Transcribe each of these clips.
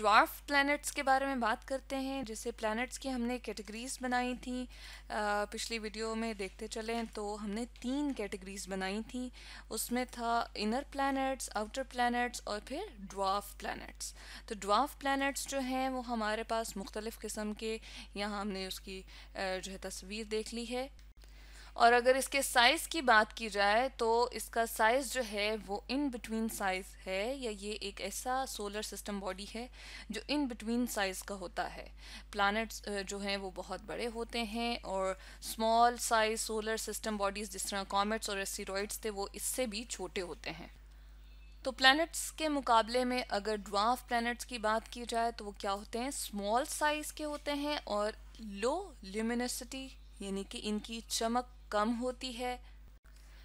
dwarf planets के बारे में बात करते हैं जैसे प्लैनेट्स की हमने कैटेगरीज बनाई थी पिछली वीडियो में देखते चले हैं तो हमने तीन कैटेगरीज बनाई थी उसमें था इनर प्लैनेट्स आउटर प्लैनेट्स और फिर ड्वार्फ प्लैनेट्स तो ड्वार्फ प्लैनेट्स जो हैं वो हमारे पास मुख्तलिफ़ किस्म के यहाँ हमने उसकी जो है तस्वीर देख ली है और अगर इसके साइज़ की बात की जाए तो इसका साइज़ जो है वो इन बिटवीन साइज़ है या ये एक ऐसा सोलर सिस्टम बॉडी है जो इन बिटवीन साइज़ का होता है प्लानट्स जो हैं वो बहुत बड़े होते हैं और small size solar system bodies जिस तरह कॉमेट्स और एस्टीरॉइड्स थे वो इससे भी छोटे होते हैं तो प्लैनेट्स के मुकाबले में अगर ड्वाफ प्लैनेट्स की बात की जाए तो वो क्या होते हैं स्मॉल साइज़ के होते हैं और लो ल्यूमिनसिटी यानी कि इनकी चमक कम होती है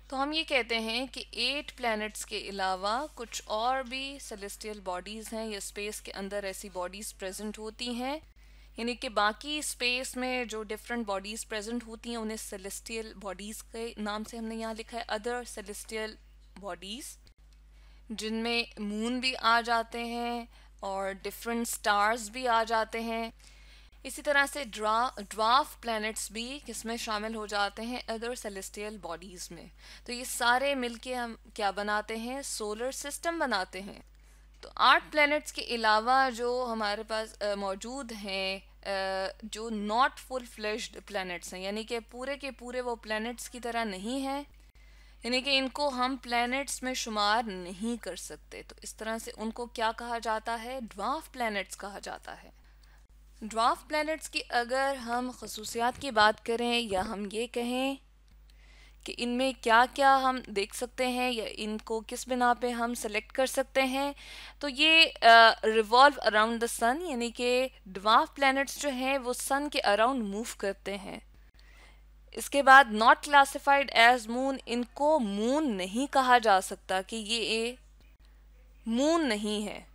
तो हम ये कहते हैं कि एट प्लैनेट्स के अलावा कुछ और भी सेलेस्टियल बॉडीज़ हैं या स्पेस के अंदर ऐसी बॉडीज़ प्रेजेंट होती हैं यानी कि बाकी स्पेस में जो डिफरेंट बॉडीज़ प्रेजेंट होती हैं उन्हें सेलेस्टियल बॉडीज़ के नाम से हमने यहाँ लिखा है अदर सेलेस्टियल बॉडीज़ जिनमें मून भी आ जाते हैं और डिफरेंट स्टार्स भी आ जाते हैं इसी तरह से ड्रा ड्राफ प्लैनेट्स भी किसमें शामिल हो जाते हैं अदर सेलेस्टियल बॉडीज़ में तो ये सारे मिलके हम क्या बनाते हैं सोलर सिस्टम बनाते हैं तो आठ प्लैनेट्स के अलावा जो हमारे पास मौजूद हैं जो नॉट फुल फ्लेश्ड प्लैनेट्स हैं यानी कि पूरे के पूरे वो प्लैनेट्स की तरह नहीं हैं यानी कि इनको हम प्लैनेट्स में शुमार नहीं कर सकते तो इस तरह से उनको क्या कहा जाता है ड्वाफ प्लैनेट्स कहा जाता है ड्राफ्ट प्लैनेट्स की अगर हम खसूसियात की बात करें या हम ये कहें कि इनमें क्या क्या हम देख सकते हैं या इनको किस बिना पे हम सेलेक्ट कर सकते हैं तो ये रिवॉल्व अराउंड द सन यानी कि ड्वाफ प्लैनेट्स जो हैं वो सन के अराउंड मूव करते हैं इसके बाद नॉट क्लासिफाइड एज मून इनको मून नहीं कहा जा सकता कि ये मून नहीं है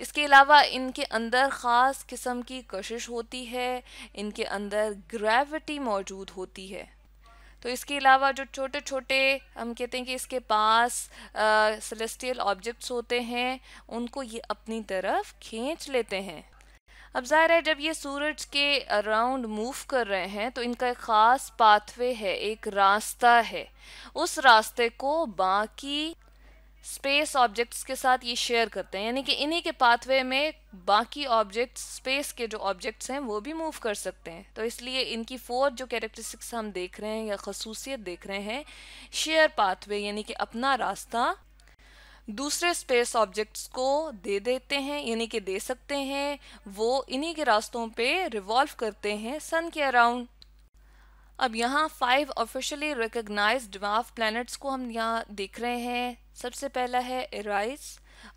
इसके अलावा इनके अंदर ख़ास किस्म की कशिश होती है इनके अंदर ग्रेविटी मौजूद होती है तो इसके अलावा जो छोटे छोटे हम कहते हैं कि इसके पास सेलेस्टियल ऑब्जेक्ट्स होते हैं उनको ये अपनी तरफ खींच लेते हैं अब ज़ाहिर है जब ये सूरज के अराउंड मूव कर रहे हैं तो इनका एक ख़ास पाथवे है एक रास्ता है उस रास्ते को बाकी स्पेस ऑब्जेक्ट्स के साथ ये शेयर करते हैं यानी कि इन्हीं के पाथवे में बाकी ऑब्जेक्ट्स स्पेस के जो ऑब्जेक्ट्स हैं वो भी मूव कर सकते हैं तो इसलिए इनकी फोर जो कैरेक्टरिस्टिक्स हम देख रहे हैं या खसूसियत देख रहे हैं शेयर पाथवे यानी कि अपना रास्ता दूसरे स्पेस ऑब्जेक्ट्स को दे देते हैं यानी कि दे सकते हैं वो इन्हीं के रास्तों पे रिवॉल्व करते हैं सन के अराउंड अब यहाँ five officially recognise dwarf planets को हम यहाँ देख रहे हैं सबसे पहला है एराइस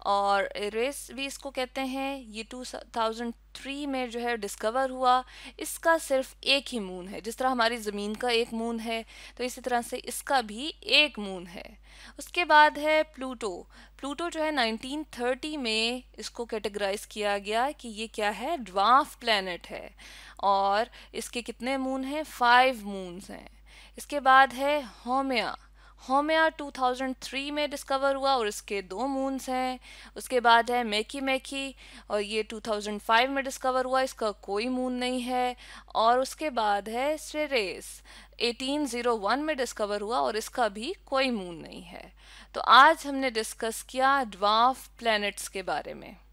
और रेस भी इसको कहते हैं ये 2003 में जो है डिस्कवर हुआ इसका सिर्फ एक ही मून है जिस तरह हमारी ज़मीन का एक मून है तो इसी तरह से इसका भी एक मून है उसके बाद है प्लूटो प्लूटो जो है 1930 में इसको कैटेगराइज किया गया कि ये क्या है ड्वाफ प्लानट है और इसके कितने मून हैं फाइव मून्स हैं इसके बाद है होमिया होम्या 2003 में डिस्कवर हुआ और इसके दो मून्स हैं उसके बाद है मेकी मेकी और ये 2005 में डिस्कवर हुआ इसका कोई मून नहीं है और उसके बाद है सरेस 1801 में डिस्कवर हुआ और इसका भी कोई मून नहीं है तो आज हमने डिस्कस किया ड्वाफ प्लैनेट्स के बारे में